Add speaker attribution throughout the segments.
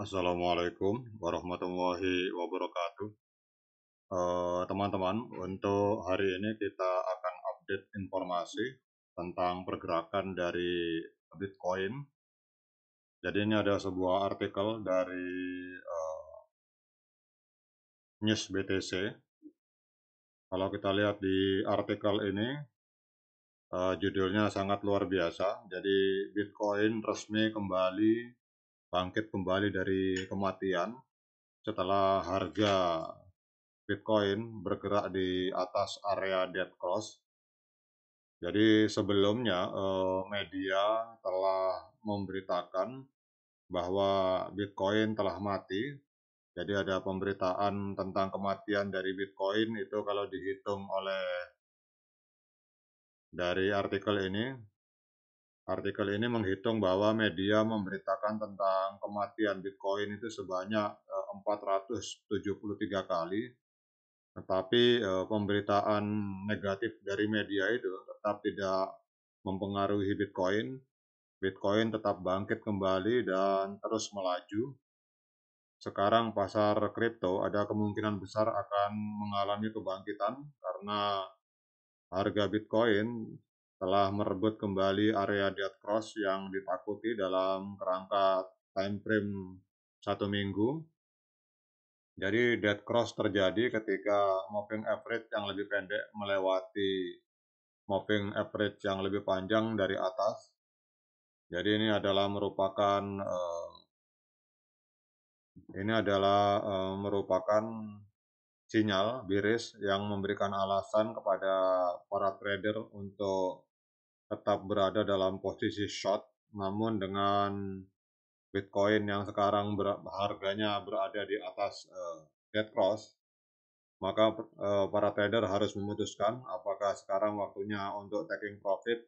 Speaker 1: Assalamualaikum warahmatullahi wabarakatuh. Eh, teman-teman, uh, untuk hari ini kita akan update informasi tentang pergerakan dari Bitcoin. Jadi ini ada sebuah artikel dari uh, News BTC. Kalau kita lihat di artikel ini, uh, judulnya sangat luar biasa. Jadi Bitcoin resmi kembali bangkit kembali dari kematian setelah harga Bitcoin bergerak di atas area dead cross. Jadi sebelumnya eh, media telah memberitakan bahwa Bitcoin telah mati. Jadi ada pemberitaan tentang kematian dari Bitcoin itu kalau dihitung oleh dari artikel ini Artikel ini menghitung bahwa media memberitakan tentang kematian Bitcoin itu sebanyak 473 eh, kali, tetapi eh, pemberitaan negatif dari media itu tetap tidak mempengaruhi Bitcoin. Bitcoin tetap bangkit kembali dan terus melaju. Sekarang pasar kripto ada kemungkinan besar akan mengalami kebangkitan karena harga Bitcoin telah merebut kembali area dead cross yang ditakuti dalam kerangka time frame satu minggu. Jadi dead cross terjadi ketika moving average yang lebih pendek melewati moving average yang lebih panjang dari atas. Jadi ini adalah merupakan eh, ini adalah eh, merupakan sinyal biris yang memberikan alasan kepada para trader untuk tetap berada dalam posisi short, namun dengan Bitcoin yang sekarang ber harganya berada di atas uh, dead cross, maka uh, para trader harus memutuskan apakah sekarang waktunya untuk taking profit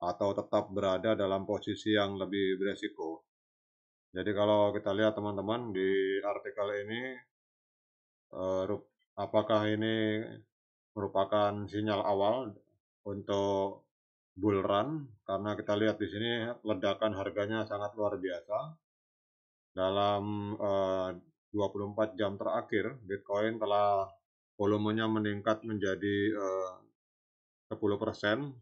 Speaker 1: atau tetap berada dalam posisi yang lebih beresiko. Jadi kalau kita lihat teman-teman di artikel ini, uh, apakah ini merupakan sinyal awal untuk bull run karena kita lihat di sini ledakan harganya sangat luar biasa. Dalam eh, uh, 24 jam terakhir Bitcoin telah volumenya meningkat menjadi eh, uh, 10%.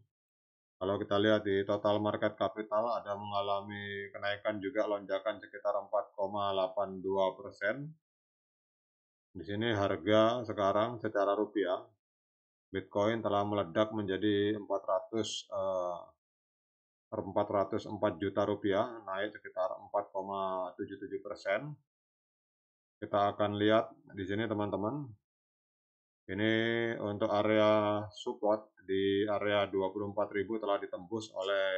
Speaker 1: Kalau kita lihat di total market capital ada mengalami kenaikan juga lonjakan sekitar 4,82 Di sini harga sekarang secara rupiah Bitcoin telah meledak menjadi 400 eh, 404 juta rupiah, naik sekitar 4,77 persen. Kita akan lihat di sini teman-teman. Ini untuk area support di area 24.000 telah ditembus oleh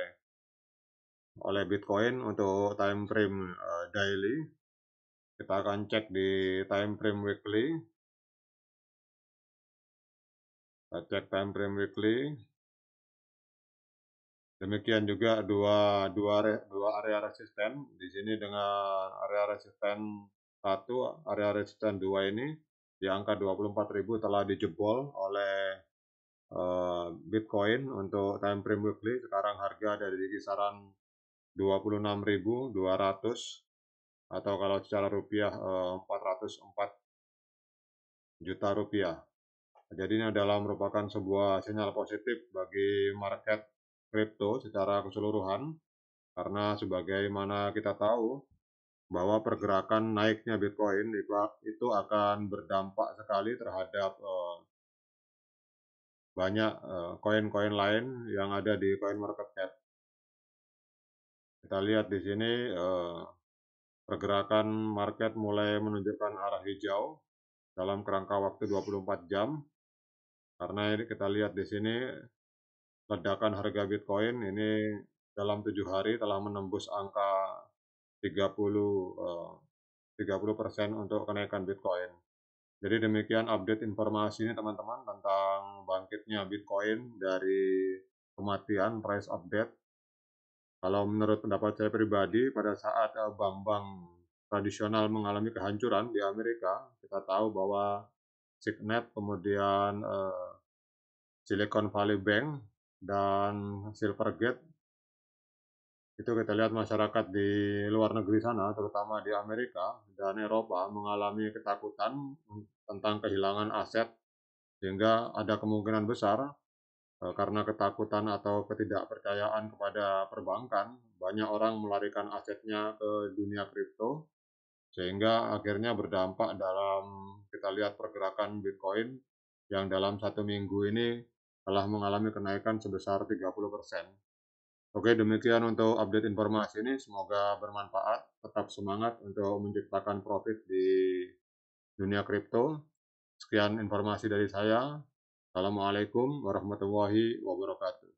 Speaker 1: oleh Bitcoin untuk time frame uh, daily. Kita akan cek di time frame weekly paket time frame weekly. Demikian juga dua, dua, dua area resisten. Di sini dengan area resisten satu area resisten dua ini di angka 24.000 telah dijebol oleh uh, Bitcoin untuk time frame weekly. Sekarang harga ada di kisaran 26.200 atau kalau secara rupiah uh, eh, 404 juta rupiah. Jadi ini adalah merupakan sebuah sinyal positif bagi market kripto secara keseluruhan karena sebagaimana kita tahu bahwa pergerakan naiknya Bitcoin itu akan berdampak sekali terhadap eh, banyak eh, koin-koin lain yang ada di coin market cap. Kita lihat di sini eh, pergerakan market mulai menunjukkan arah hijau dalam kerangka waktu 24 jam karena ini kita lihat di sini ledakan harga Bitcoin ini dalam tujuh hari telah menembus angka 30 30 eh, persen untuk kenaikan Bitcoin. Jadi demikian update informasi ini teman-teman tentang bangkitnya Bitcoin dari kematian price update. Kalau menurut pendapat saya pribadi pada saat eh, bank-bank tradisional mengalami kehancuran di Amerika, kita tahu bahwa Signet, kemudian uh, Silicon Valley Bank dan Silvergate. Itu kita lihat masyarakat di luar negeri sana, terutama di Amerika dan Eropa mengalami ketakutan tentang kehilangan aset sehingga ada kemungkinan besar eh, karena ketakutan atau ketidakpercayaan kepada perbankan, banyak orang melarikan asetnya ke dunia kripto sehingga akhirnya berdampak dalam kita lihat pergerakan Bitcoin yang dalam satu minggu ini telah mengalami kenaikan sebesar 30%. Oke, demikian untuk update informasi ini. Semoga bermanfaat. Tetap semangat untuk menciptakan profit di dunia kripto. Sekian informasi dari saya. Assalamualaikum warahmatullahi wabarakatuh.